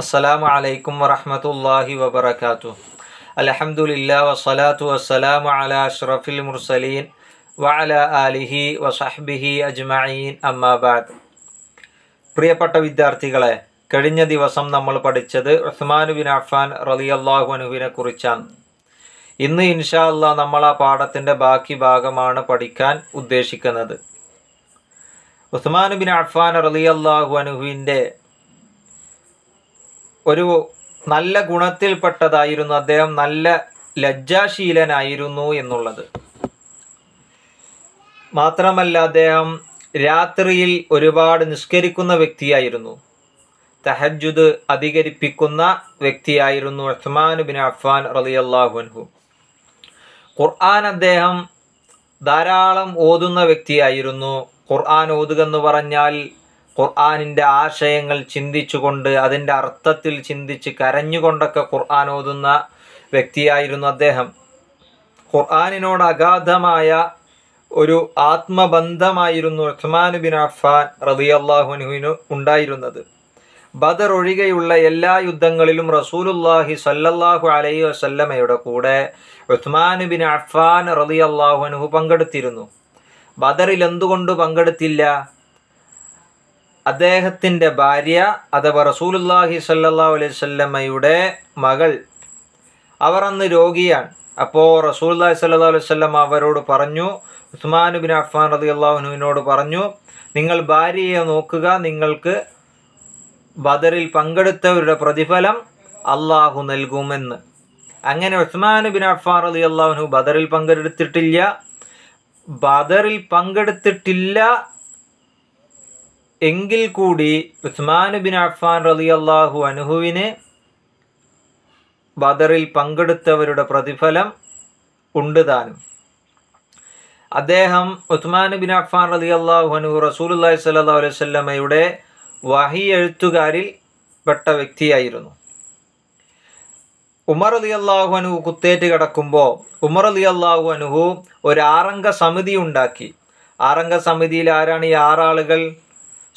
അസ്സലാമു അലൈക്കും വറഹമത്തല്ലാഹി വബർക്കാത്തു അലഹമുല്ല വസ്സലാത്തു വസ്സലാമു അല അഷ്റഫിൽ മുർസലീൻ വഅല ആലിഹി വസഹ്ബിഹി അജ്മഈൻ അമ്മാബാദ് പ്രിയപ്പെട്ട വിദ്യാർത്ഥികളെ കഴിഞ്ഞ ദിവസം നമ്മൾ പഠിച്ചത് ഉസ്മാൻ ബിൻ അഫാൻ റലിയല്ലാഹു അനുവിനെ കുറിച്ചാണ് ഇന്ന് ഇൻഷാ അല്ലാ നമ്മൾ ആ പാഠത്തിൻ്റെ ബാക്കി ഭാഗമാണ് പഠിക്കാൻ ഉദ്ദേശിക്കുന്നത് ഉസ്മാൻ ബിൻ അഫാൻ റലിയല്ലാഹു അനുഹുവിൻ്റെ ഒരു നല്ല ഗുണത്തിൽപ്പെട്ടതായിരുന്നു അദ്ദേഹം നല്ല ലജ്ജാശീലനായിരുന്നു എന്നുള്ളത് മാത്രമല്ല അദ്ദേഹം രാത്രിയിൽ ഒരുപാട് നിഷ്കരിക്കുന്ന വ്യക്തിയായിരുന്നു തഹജുദ് അധികരിപ്പിക്കുന്ന വ്യക്തിയായിരുന്നു ഉസ്മാൻ ബിൻ അഫ്ഫാൻ റലിയല്ലാഹുൻഹു ഖുർആൻ അദ്ദേഹം ധാരാളം ഓതുന്ന വ്യക്തിയായിരുന്നു ഖുർആൻ ഓതുക എന്ന് പറഞ്ഞാൽ ഖുർആാനിൻ്റെ ആശയങ്ങൾ ചിന്തിച്ചുകൊണ്ട് അതിൻ്റെ അർത്ഥത്തിൽ ചിന്തിച്ച് കരഞ്ഞുകൊണ്ടൊക്കെ ഖുർആൻ ഓതുന്ന വ്യക്തിയായിരുന്നു അദ്ദേഹം ഖുർആാനിനോട് അഗാധമായ ഒരു ആത്മബന്ധമായിരുന്നു ഉസ്മാൻ ബിൻ അഫാൻ റതിയല്ലാഹുനുവിന് ഉണ്ടായിരുന്നത് ബദർ ഒഴികെയുള്ള എല്ലാ യുദ്ധങ്ങളിലും റസൂലുല്ലാഹി സല്ലല്ലാഹു അലൈഹി വസല്ലമയുടെ കൂടെ ഉസ്മാൻ ബിൻ അഫാൻ റതിയല്ലാഹുനുഹു പങ്കെടുത്തിരുന്നു ബദറിൽ എന്തുകൊണ്ട് പങ്കെടുത്തില്ല അദ്ദേഹത്തിൻ്റെ ഭാര്യ അഥവാ റസൂലുല്ലാഹി സല്ലാ അലൈഹി മകൾ അവർ അന്ന് രോഗിയാണ് അപ്പോൾ റസൂല്ലാഹി സല്ലാ അലൈഹി സ്വല്ലം അവരോട് പറഞ്ഞു ഉസ്മാൻ ബിൻ അഫ്ഫാൻ റതി അള്ളാഹുനുവിനോട് പറഞ്ഞു നിങ്ങൾ ഭാര്യയെ നോക്കുക നിങ്ങൾക്ക് ബദറിൽ പങ്കെടുത്തവരുടെ പ്രതിഫലം അള്ളാഹു നൽകുമെന്ന് അങ്ങനെ ഉസ്മാൻ ബിൻ അഫ്ഫാൻ റതി അള്ളാഹുനു ബദറിൽ പങ്കെടുത്തിട്ടില്ല ബദറിൽ പങ്കെടുത്തിട്ടില്ല എങ്കിൽ കൂടി ഉസ്മാൻ ബിൻ അഫ്ഫാൻ റലി അള്ളാഹു അനുഹുവിന് ബദറിൽ പങ്കെടുത്തവരുടെ പ്രതിഫലം ഉണ്ട് താനും അദ്ദേഹം ഉസ്മാൻ ബിൻ അഫ്ഫാൻ റലി അള്ളാഹു അനുഹു റസൂലി സല്ലാ അലൈവല്ലമയുടെ വഹി എഴുത്തുകാരിൽ പെട്ട വ്യക്തിയായിരുന്നു ഉമർ അലി അള്ളാഹു അനുഹു കുത്തേറ്റ് കിടക്കുമ്പോൾ ഉമർ അലി അള്ളാഹു അനുഹു ഒരു ആറംഗ സമിതി ഉണ്ടാക്കി ആറംഗ സമിതിയിൽ ആരാണ് ഈ ആറാളുകൾ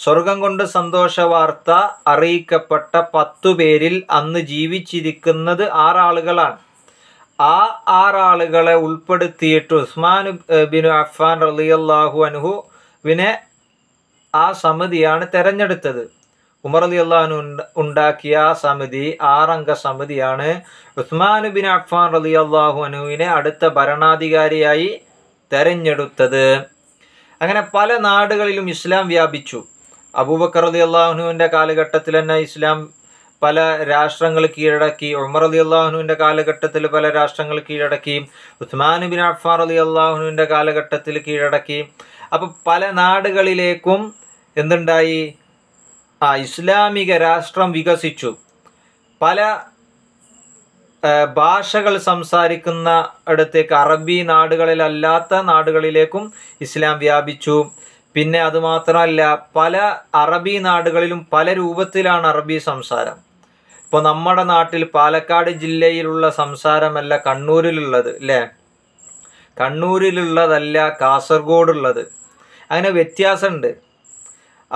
സ്വർഗം കൊണ്ട് സന്തോഷവാർത്ത അറിയിക്കപ്പെട്ട പത്തു പേരിൽ അന്ന് ജീവിച്ചിരിക്കുന്നത് ആറാളുകളാണ് ആ ആറാളുകളെ ഉൾപ്പെടുത്തിയിട്ട് ഉസ്മാൻ ബിൻ അഫാൻ റലിയല്ലാഹു അനുഹുവിനെ ആ സമിതിയാണ് തെരഞ്ഞെടുത്തത് ഉമർ അലി അള്ളാഹു ഉണ്ടാക്കിയ ആ സമിതി ആറംഗ സമിതിയാണ് ഉസ്മാൻ ബിൻ അഫ്ഫാൻ റലി അള്ളാഹു അനുഹുവിനെ അടുത്ത ഭരണാധികാരിയായി തെരഞ്ഞെടുത്തത് അങ്ങനെ പല നാടുകളിലും ഇസ്ലാം വ്യാപിച്ചു അബൂബക്കർ അലി അള്ളാഹുനുവിൻ്റെ കാലഘട്ടത്തിൽ തന്നെ ഇസ്ലാം പല രാഷ്ട്രങ്ങൾ കീഴടക്കി ഉമർ അലി അള്ളാഹുനുവിൻ്റെ കാലഘട്ടത്തിൽ പല രാഷ്ട്രങ്ങൾ കീഴടക്കി ഉസ്മാൻ ബിൻ അഫ്ഫാർ അലി അള്ളാഹുനുവിൻ്റെ കാലഘട്ടത്തിൽ കീഴടക്കി അപ്പോൾ പല നാടുകളിലേക്കും എന്തുണ്ടായി ആ ഇസ്ലാമിക രാഷ്ട്രം വികസിച്ചു പല ഭാഷകൾ സംസാരിക്കുന്ന അടുത്തേക്ക് അറബി നാടുകളിലല്ലാത്ത നാടുകളിലേക്കും ഇസ്ലാം വ്യാപിച്ചു പിന്നെ അതുമാത്രമല്ല പല അറബി നാടുകളിലും പല രൂപത്തിലാണ് അറബി സംസാരം ഇപ്പോൾ നമ്മുടെ നാട്ടിൽ പാലക്കാട് ജില്ലയിലുള്ള സംസാരമല്ല കണ്ണൂരിലുള്ളത് അല്ലേ കണ്ണൂരിലുള്ളതല്ല കാസർഗോഡുള്ളത് അങ്ങനെ വ്യത്യാസമുണ്ട്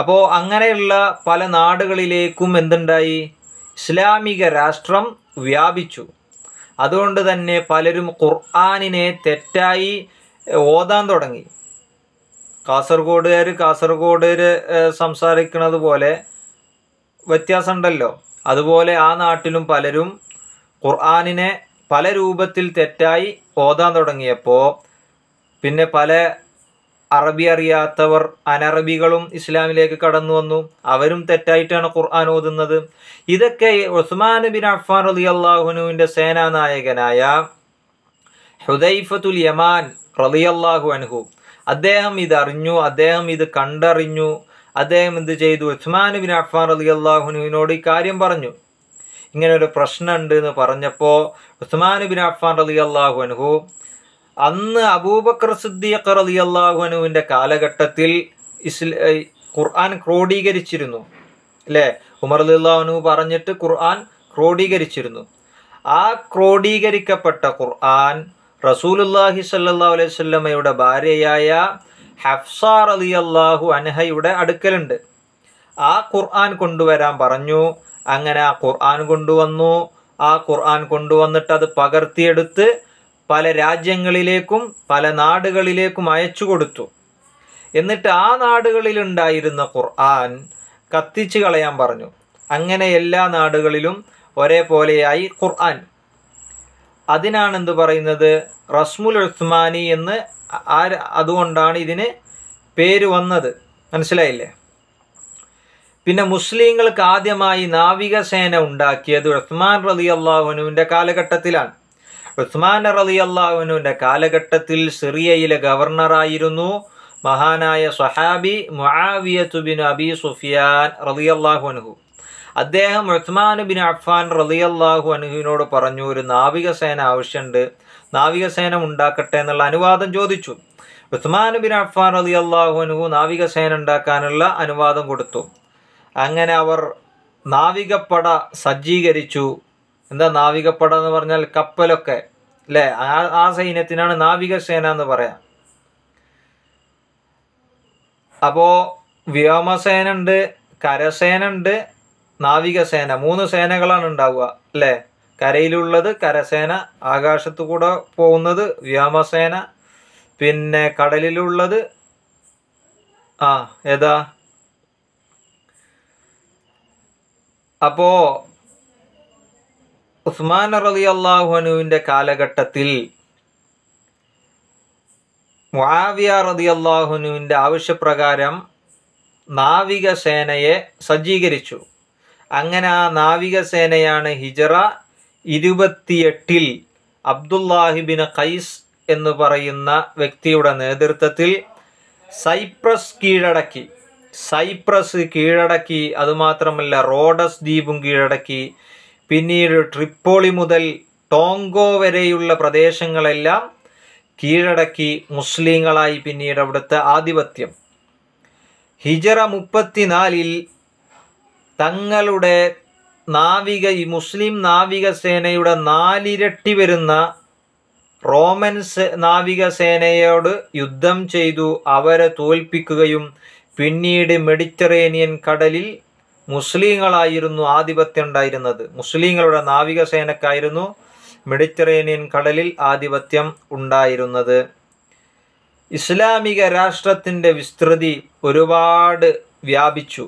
അപ്പോൾ അങ്ങനെയുള്ള പല നാടുകളിലേക്കും എന്തുണ്ടായി ഇസ്ലാമിക രാഷ്ട്രം വ്യാപിച്ചു അതുകൊണ്ട് തന്നെ പലരും ഖുർആാനിനെ തെറ്റായി ഓതാൻ തുടങ്ങി കാസർഗോഡുകാർ കാസർഗോഡിൽ സംസാരിക്കുന്നത് പോലെ വ്യത്യാസമുണ്ടല്ലോ അതുപോലെ ആ നാട്ടിലും പലരും ഖുർആാനിനെ പല രൂപത്തിൽ തെറ്റായി ഓതാൻ തുടങ്ങിയപ്പോൾ പിന്നെ പല അറബി അറിയാത്തവർ അനറബികളും ഇസ്ലാമിലേക്ക് കടന്നു വന്നു അവരും തെറ്റായിട്ടാണ് ഖുർആൻ ഓതുന്നത് ഇതൊക്കെ ഉസ്മാൻ ബിൻ അഫ്ഫാൻ അലി അള്ളാഹുനുവിൻ്റെ സേനാനായകനായ ഹുദൈഫത്തുൽ യമാൻ റലിയല്ലാഹു അൻഹു അദ്ദേഹം ഇത് അറിഞ്ഞു അദ്ദേഹം ഇത് കണ്ടറിഞ്ഞു അദ്ദേഹം എന്ത് ചെയ്തു ഉസ്മാൻ ബിൻ അഫ്ഫാൻ അലി അള്ളാഹുനുവിനോട് ഈ കാര്യം പറഞ്ഞു ഇങ്ങനെ ഒരു പ്രശ്നമുണ്ട് എന്ന് പറഞ്ഞപ്പോൾ ഉസ്മാൻ ബിൻ അഫ്ഫാൻ അലി അള്ളാഹുനുഹു അന്ന് അബൂബക്കർ സിദ്ദീഖർ അലി അള്ളാഹുനുവിൻ്റെ കാലഘട്ടത്തിൽ ഇസ്ല ഖുർആൻ ക്രോഡീകരിച്ചിരുന്നു അല്ലേ ഉമർ അലി അള്ളാഹുനു പറഞ്ഞിട്ട് ഖുർആൻ ക്രോഡീകരിച്ചിരുന്നു ആ ക്രോഡീകരിക്കപ്പെട്ട ഖുർആൻ റസൂലുല്ലാഹി സല്ലാ അലൈഹി ഭാര്യയായ ഹഫ്സ അലി അള്ളാഹു അൻഹയുടെ അടുക്കലുണ്ട് ആ ഖുർആൻ കൊണ്ടുവരാൻ പറഞ്ഞു അങ്ങനെ ആ ഖുർആൻ കൊണ്ടുവന്നു ആ ഖുർആൻ കൊണ്ടുവന്നിട്ട് അത് പകർത്തിയെടുത്ത് പല രാജ്യങ്ങളിലേക്കും പല നാടുകളിലേക്കും അയച്ചു കൊടുത്തു എന്നിട്ട് ആ നാടുകളിലുണ്ടായിരുന്ന ഖുർആൻ കത്തിച്ചു കളയാൻ പറഞ്ഞു അങ്ങനെ എല്ലാ നാടുകളിലും ഒരേപോലെയായി ഖുർആൻ അതിനാണെന്ത് പറയുന്നത് റസ്മുൽ ഉസ്മാനി എന്ന് ആ അതുകൊണ്ടാണ് ഇതിന് പേര് വന്നത് മനസ്സിലായില്ലേ പിന്നെ മുസ്ലിങ്ങൾക്ക് ആദ്യമായി നാവികസേന ഉണ്ടാക്കിയത് ഉസ്മാൻ റലി അള്ളാഹുനുവിൻ്റെ കാലഘട്ടത്തിലാണ് ഉസ്മാൻ റലി അള്ളാഹുനുവിൻ്റെ കാലഘട്ടത്തിൽ സിറിയയിലെ ഗവർണറായിരുന്നു മഹാനായ സഹാബി മുആവിയ തുബിൻ അബി സുഫിയാൻ റലി അള്ളാഹുനുഹു അദ്ദേഹം ഉസ്മാൻ ബിൻ അഫ്ഫാൻ അള്ളാഹു അനുഹുവിനോട് പറഞ്ഞു ഒരു നാവികസേന ആവശ്യമുണ്ട് നാവികസേന ഉണ്ടാക്കട്ടെ എന്നുള്ള അനുവാദം ചോദിച്ചു ഉസ്മാൻ ബിൻ അഫ്ഫാൻ റലി അള്ളാഹു അനുഹു നാവികസേന ഉണ്ടാക്കാനുള്ള അനുവാദം കൊടുത്തു അങ്ങനെ അവർ നാവികപ്പട സജ്ജീകരിച്ചു എന്താ നാവികപ്പട എന്ന് പറഞ്ഞാൽ കപ്പലൊക്കെ അല്ലേ ആ ആ സൈന്യത്തിനാണ് നാവികസേന എന്ന് പറയാം അപ്പോൾ വ്യോമസേന ഉണ്ട് കരസേന ഉണ്ട് നാവികസേന മൂന്ന് സേനകളാണ് ഉണ്ടാവുക അല്ലേ കരയിലുള്ളത് കരസേന ആകാശത്തു കൂടെ പോകുന്നത് വ്യോമസേന പിന്നെ കടലിലുള്ളത് ആ ഏതാ അപ്പോൾ ഉസ്മാൻ റലി അള്ളാഹുനുവിന്റെ കാലഘട്ടത്തിൽ മുആവിയ റതി അള്ളാഹുനുവിന്റെ ആവശ്യപ്രകാരം നാവികസേനയെ സജ്ജീകരിച്ചു അങ്ങനെ ആ നാവികസേനയാണ് ഹിജറ ഇരുപത്തിയെട്ടിൽ അബ്ദുല്ലാഹിബിൻ ഖൈസ് എന്ന് പറയുന്ന വ്യക്തിയുടെ നേതൃത്വത്തിൽ സൈപ്രസ് കീഴടക്കി സൈപ്രസ് കീഴടക്കി അതുമാത്രമല്ല റോഡസ് ദ്വീപും കീഴടക്കി പിന്നീട് ട്രിപ്പോളി മുതൽ ടോങ്കോ വരെയുള്ള പ്രദേശങ്ങളെല്ലാം കീഴടക്കി മുസ്ലിങ്ങളായി പിന്നീട് അവിടുത്തെ ആധിപത്യം ഹിജറ മുപ്പത്തിനാലിൽ തങ്ങളുടെ നാവിക ഈ മുസ്ലിം നാവികസേനയുടെ നാലിരട്ടി വരുന്ന റോമൻ നാവികസേനയോട് യുദ്ധം ചെയ്തു അവരെ തോൽപ്പിക്കുകയും പിന്നീട് മെഡിറ്ററേനിയൻ കടലിൽ മുസ്ലിങ്ങളായിരുന്നു ആധിപത്യം ഉണ്ടായിരുന്നത് മുസ്ലിങ്ങളുടെ നാവികസേനക്കായിരുന്നു മെഡിറ്ററേനിയൻ കടലിൽ ആധിപത്യം ഉണ്ടായിരുന്നത് ഇസ്ലാമിക രാഷ്ട്രത്തിൻ്റെ വിസ്തൃതി ഒരുപാട് വ്യാപിച്ചു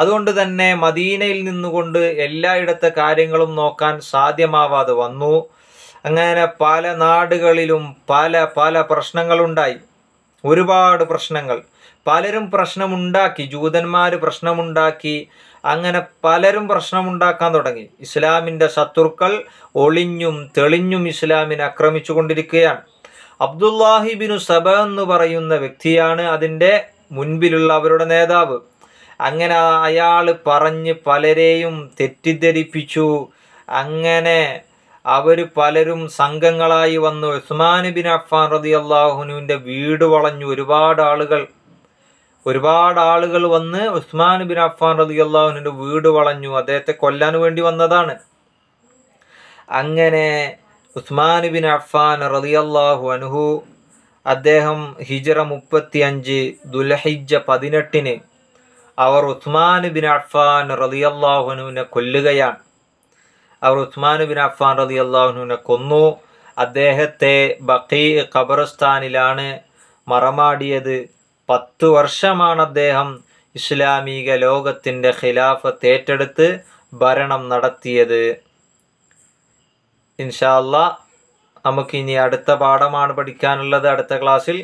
അതുകൊണ്ട് തന്നെ മദീനയിൽ നിന്നുകൊണ്ട് എല്ലായിടത്തെ കാര്യങ്ങളും നോക്കാൻ സാധ്യമാവാതെ വന്നു അങ്ങനെ പല നാടുകളിലും പല പല പ്രശ്നങ്ങളുണ്ടായി ഒരുപാട് പ്രശ്നങ്ങൾ പലരും പ്രശ്നമുണ്ടാക്കി ജൂതന്മാർ പ്രശ്നമുണ്ടാക്കി അങ്ങനെ പലരും പ്രശ്നമുണ്ടാക്കാൻ തുടങ്ങി ഇസ്ലാമിൻ്റെ ശത്രുക്കൾ ഒളിഞ്ഞും തെളിഞ്ഞും ഇസ്ലാമിനെ ആക്രമിച്ചു കൊണ്ടിരിക്കുകയാണ് അബ്ദുല്ലാഹിബിനു സബ എന്ന് പറയുന്ന വ്യക്തിയാണ് അതിൻ്റെ മുൻപിലുള്ള അവരുടെ നേതാവ് അങ്ങനെ അയാൾ പറഞ്ഞ് പലരെയും തെറ്റിദ്ധരിപ്പിച്ചു അങ്ങനെ അവർ പലരും സംഘങ്ങളായി വന്നു ഉസ്മാൻ ബിൻ അഫ്ഫാൻ റതി അള്ളാഹുനുവിൻ്റെ വീട് വളഞ്ഞു ഒരുപാട് ആളുകൾ ഒരുപാട് ആളുകൾ വന്ന് ഉസ്മാൻ ബിൻ അഫ്ഫാൻ റതി അള്ളാഹുനുവിൻ്റെ വീട് വളഞ്ഞു അദ്ദേഹത്തെ കൊല്ലാൻ വേണ്ടി വന്നതാണ് അങ്ങനെ ഉസ്മാൻ ബിൻ അഫ്ഫാൻ റതി അള്ളാഹു അനുഹു അദ്ദേഹം ഹിജറ മുപ്പത്തി അഞ്ച് ദുലഹിജ പതിനെട്ടിന് അവർ ഉസ്മാൻ ബിൻ അഫ്ഫാൻ റതി അള്ളാഹുനുവിനെ കൊല്ലുകയാണ് അവർ ഉസ്മാൻ ബിൻ അഫ്ഫാൻ റതി അള്ളാഹുനുവിനെ കൊന്നു അദ്ദേഹത്തെ ബഖി ഖബർസ്ഥാനിലാണ് മറമാടിയത് പത്തു വർഷമാണ് അദ്ദേഹം ഇസ്ലാമിക ലോകത്തിൻ്റെ ഖിലാഫത്ത് ഏറ്റെടുത്ത് ഭരണം നടത്തിയത് ഇൻഷല്ല നമുക്കിനി അടുത്ത പാഠമാണ് പഠിക്കാനുള്ളത് അടുത്ത ക്ലാസ്സിൽ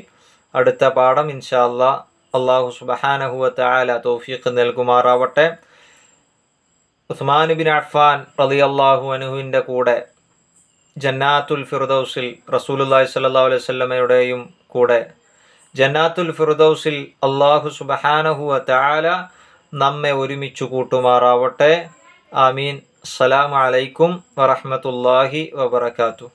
അടുത്ത പാഠം ഇൻഷാല്ല അള്ളാഹു സുബഹാനഹുവത്തെ ആല തോഫീഖ് നൽകുമാറാവട്ടെ ഉസ്മാൻ അഫ്ഫാൻ റലി അള്ളാഹു അനുഹുവിൻ്റെ കൂടെ ജന്നാത്തുൽ ഫിർദൌസിൽ റസൂലുല്ലാഹി സല്ലാ അലൈഹി സ്വല്ലമയുടെയും കൂടെ ജന്നാത്തുൽ ഫിർദൌസിൽ അള്ളാഹു സുബഹാനഹുവ താല നമ്മെ ഒരുമിച്ച് കൂട്ടുമാറാവട്ടെ ആമീൻ അസ്സലാമലൈക്കും വറഹമത്തല്ലാഹി വബർക്കാത്തു